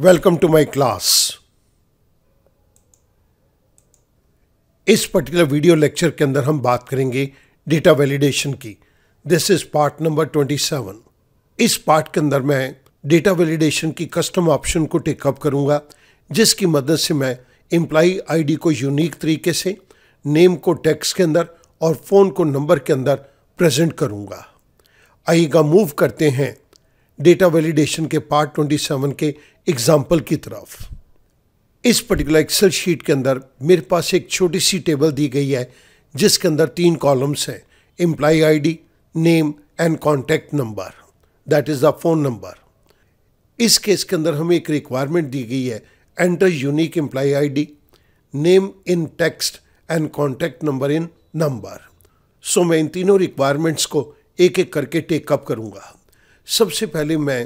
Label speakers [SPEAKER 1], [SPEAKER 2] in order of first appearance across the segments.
[SPEAKER 1] Welcome to my class इस particular video lecture के अंदर हम बात करेंगे डेटा वैलिडेशन की दिस इज पार्ट नंबर 27 इस पार्ट के अंदर मैं डेटा वैलिडेशन की कस्टम ऑप्शन को टेकअप करूंगा जिसकी मदद से मैं एम्प्लाई आईडी को यूनिक तरीके से नेम को टेक्स्ट के अंदर और फ़ोन को नंबर के अंदर प्रेजेंट करूंगा आइएगा मूव करते हैं डेटा वैलिडेशन के पार्ट 27 के एग्जाम्पल की तरफ इस पर्टिकुलर एक्सेल शीट के अंदर मेरे पास एक छोटी सी टेबल दी गई है जिसके अंदर तीन कॉलम्स हैं employee ID, name and contact number that is the phone number इस केस के अंदर हमें एक रिक्वायरमेंट दी गई है enter unique employee ID, name in text and contact number in number so मैं इन तीनों रिक्वायरमेंट्स को एक एक करके टेकअप करूँगा सबसे पहले मैं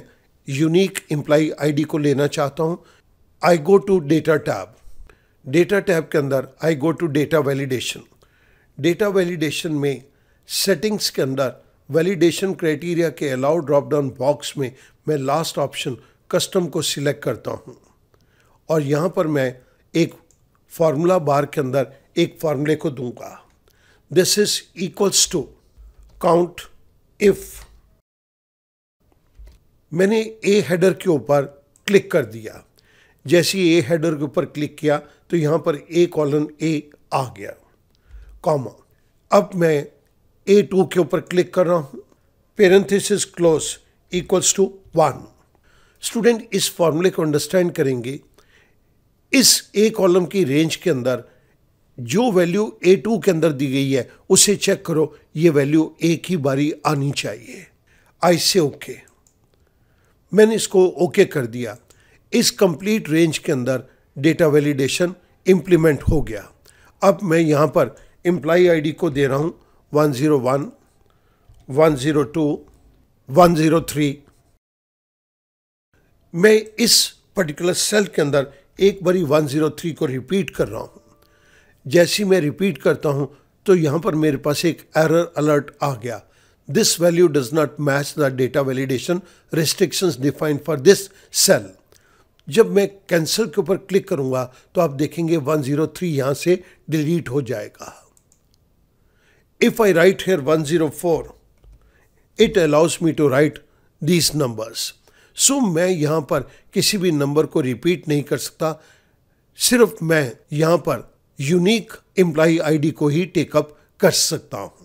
[SPEAKER 1] यूनिक एम्प्लाई आईडी को लेना चाहता हूँ I go to data tab data tab के अंदर I go to data validation data validation में सेटिंग्स के अंदर वैलिडेशन क्राइटेरिया के अलाउ ड्रॉप डाउन बॉक्स में मैं लास्ट ऑप्शन कस्टम को सिलेक्ट करता हूँ और यहाँ पर मैं एक फार्मूला बार के अंदर एक फार्मूले को दूंगा this is equals to count if मैंने ए हेडर के ऊपर क्लिक कर दिया जैसे ही ए हेडर के ऊपर क्लिक किया तो यहाँ पर ए कॉलन ए आ गया कॉमा अब मैं ए टू के ऊपर क्लिक कर रहा हूँ parenthesis close equals to one student इस फॉर्मूले को अंडरस्टैंड करेंगे इस ए कॉलम की रेंज के अंदर जो वैल्यू ए टू के अंदर दी गई है उसे चेक करो ये वैल्यू ए की बारी आनी चाहिए आई से ओके okay. मैंने इसको ओके कर दिया इस कंप्लीट रेंज के अंदर डेटा वैलिडेशन इम्प्लीमेंट हो गया अब मैं यहाँ पर एम्प्लाई आईडी को दे रहा हूँ one zero one one zero two one zero three मैं इस पर्टिकुलर सेल के अंदर एक बारी वन ज़ीरो थ्री को रिपीट कर रहा हूँ जैसी मैं रिपीट करता हूँ तो यहाँ पर मेरे पास एक एरर अलर्ट आ गया this value does not match the data validation restrictions defined for this cell. जब मैं कैंसिल के ऊपर क्लिक करूंगा तो आप देखेंगे 103 जीरो थ्री यहां से डिलीट हो जाएगा if I write here one zero four it allows me to write these numbers so मैं यहां पर किसी भी नंबर को रिपीट नहीं कर सकता सिर्फ मैं यहां पर यूनिक एम्प्लाई आई को ही टेकअप कर सकता हूं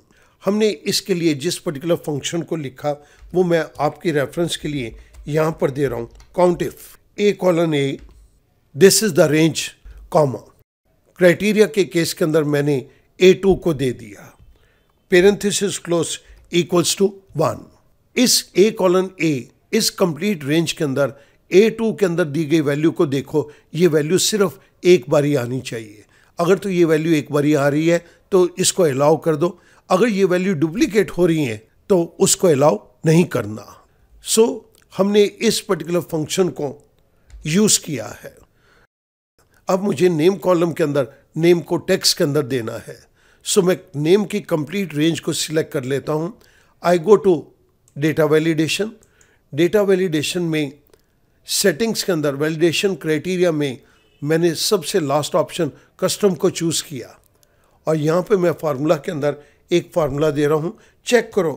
[SPEAKER 1] हमने इसके लिए जिस पर्टिकुलर फंक्शन को लिखा वो मैं आपकी रेफरेंस के लिए यहाँ पर दे रहा हूँ count if A colon A this is the range comma criteria के केस के अंदर मैंने ए टू को दे दिया parenthesis close equals to one इस ए कॉलन ए इस कंप्लीट रेंज के अंदर ए टू के अंदर दी गई वैल्यू को देखो ये वैल्यू सिर्फ एक बारी आनी चाहिए अगर तो ये वैल्यू एक बारी आ रही है तो इसको अलाउ कर दो अगर ये वैल्यू डुप्लीकेट हो रही हैं तो उसको अलाउ नहीं करना सो so, हमने इस पर्टिकुलर फंक्शन को यूज़ किया है अब मुझे नेम कॉलम के अंदर नेम को टेक्स के अंदर देना है सो so, मैं नेम की कंप्लीट रेंज को सिलेक्ट कर लेता हूँ I go to data validation data validation में सेटिंग्स के अंदर वैलिडेशन क्राइटेरिया में मैंने सबसे लास्ट ऑप्शन कस्टम को चूज़ किया और यहाँ पे मैं फार्मूला के अंदर एक फार्मूला दे रहा हूँ चेक करो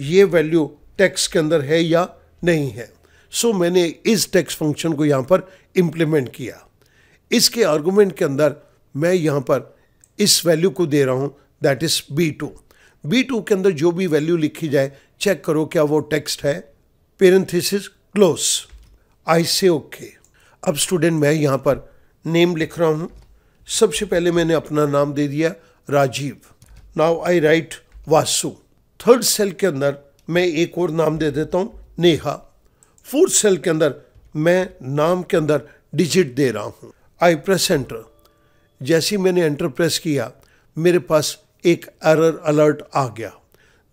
[SPEAKER 1] ये वैल्यू टैक्स के अंदर है या नहीं है सो so, मैंने इस टैक्स फंक्शन को यहाँ पर इम्प्लीमेंट किया इसके आर्गूमेंट के अंदर मैं यहाँ पर इस वैल्यू को दे रहा हूँ that is B two B two के अंदर जो भी वैल्यू लिखी जाए चेक करो क्या वो टेक्स्ट है parenthesis close I say okay अब स्टूडेंट मैं यहाँ पर नेम लिख रहा हूँ सबसे पहले मैंने अपना नाम दे दिया Rajiv now I write Vasu third cell के अंदर मैं एक और नाम दे देता हूँ नेहा फोर्थ सेल के अंदर मैं नाम के अंदर डिजिट दे रहा हूँ आई प्रेस एंटर जैसे ही मैंने एंटर प्रेस किया मेरे पास एक एरर अलर्ट आ गया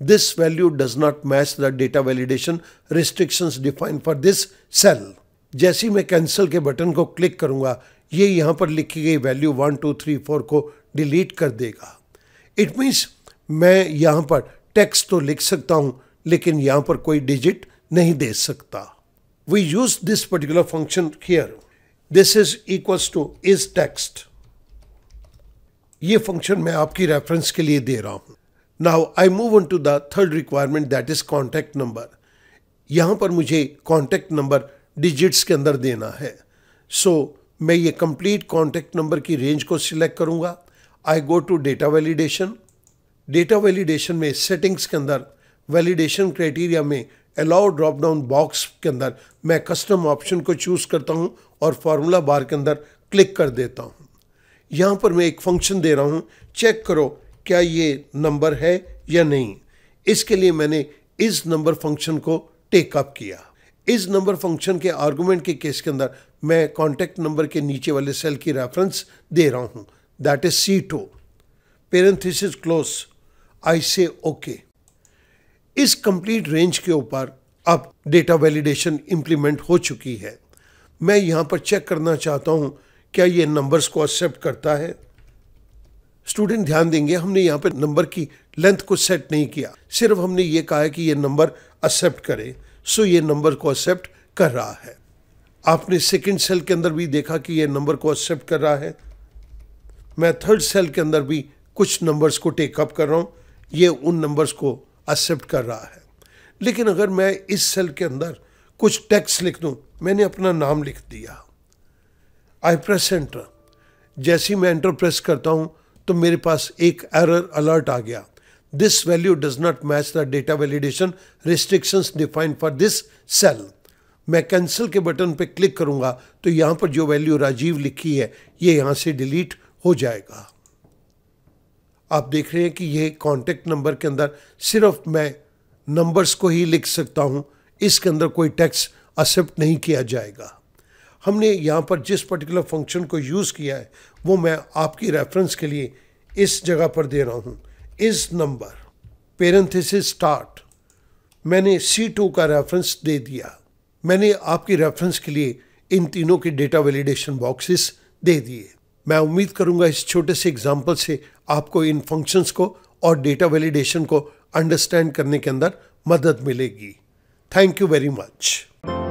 [SPEAKER 1] this value does not match the data validation restrictions define for this cell जैसे मैं कैंसिल के बटन को क्लिक करूंगा ये यहाँ पर लिखी गई value one two three four को डिलीट कर देगा इट मीन्स मैं यहाँ पर टेक्स्ट तो लिख सकता हूँ लेकिन यहाँ पर कोई डिजिट नहीं दे सकता we use this particular function here this is equals to is text ये फंक्शन मैं आपकी रेफरेंस के लिए दे रहा हूँ now I move on to the third requirement that is contact number यहाँ पर मुझे कॉन्टैक्ट नंबर डिजिट्स के अंदर देना है सो so, मैं ये कंप्लीट कॉन्टैक्ट नंबर की रेंज को सिलेक्ट करूँगा I go to data validation data validation में सेटिंग्स के अंदर वैलिडेशन क्राइटेरिया में अलाउ ड्रॉप डाउन बॉक्स के अंदर मैं कस्टम ऑप्शन को चूज़ करता हूँ और फार्मूला बार के अंदर क्लिक कर देता हूँ यहाँ पर मैं एक फंक्शन दे रहा हूँ चेक करो क्या ये नंबर है या नहीं इसके लिए मैंने इस नंबर फंक्शन को टेकअप किया इस नंबर फंक्शन के आर्गुमेंट के केस के अंदर मैं कॉन्टैक्ट नंबर के नीचे वाले सेल की रेफरेंस दे रहा हूँ that is C two parenthesis close I say okay इस कंप्लीट रेंज के ऊपर अब डेटा वैलिडेशन इम्प्लीमेंट हो चुकी है मैं यहाँ पर चेक करना चाहता हूँ क्या ये नंबर्स को एक्सेप्ट करता है स्टूडेंट ध्यान देंगे हमने यहाँ पर नंबर की लेंथ को सेट नहीं किया सिर्फ हमने ये कहा है कि ये नंबर एक्सेप्ट करे सो ये नंबर को एक्सेप्ट कर रहा है आपने सेकंड सेल के अंदर भी देखा कि ये नंबर को एक्सेप्ट कर रहा है मैं थर्ड सेल के अंदर भी कुछ नंबर्स को टेकअप कर रहा हूँ ये उन नंबर्स को एक्सेप्ट कर रहा है लेकिन अगर मैं इस सेल के अंदर कुछ टेक्स लिख दूँ मैंने अपना नाम लिख दिया आई प्रेस एंटर जैसे ही मैं एंटर प्रेस करता हूँ तो मेरे पास एक एरर अलर्ट आ गया this value does not match the data validation restrictions defined for this cell मैं कैंसिल के बटन पर क्लिक करूँगा तो यहाँ पर जो वैल्यू राजीव लिखी है ये यहाँ से डिलीट हो जाएगा आप देख रहे हैं कि ये कॉन्टेक्ट नंबर के अंदर सिर्फ मैं नंबर्स को ही लिख सकता हूँ इसके अंदर कोई टैक्स एक्सेप्ट नहीं किया जाएगा हमने यहाँ पर जिस पर्टिकुलर फंक्शन को यूज़ किया है वो मैं आपकी रेफरेंस के लिए इस जगह पर दे रहा हूँ इस नंबर पेरेंथिस स्टार्ट मैंने सी टू का रेफरेंस दे दिया मैंने आपकी रेफरेंस के लिए इन तीनों के डेटा वैलिडेशन बॉक्सेस दे दिए मैं उम्मीद करूंगा इस छोटे से एग्जाम्पल से आपको इन फंक्शंस को और डेटा वैलिडेशन को अंडरस्टैंड करने के अंदर मदद मिलेगी थैंक यू वेरी मच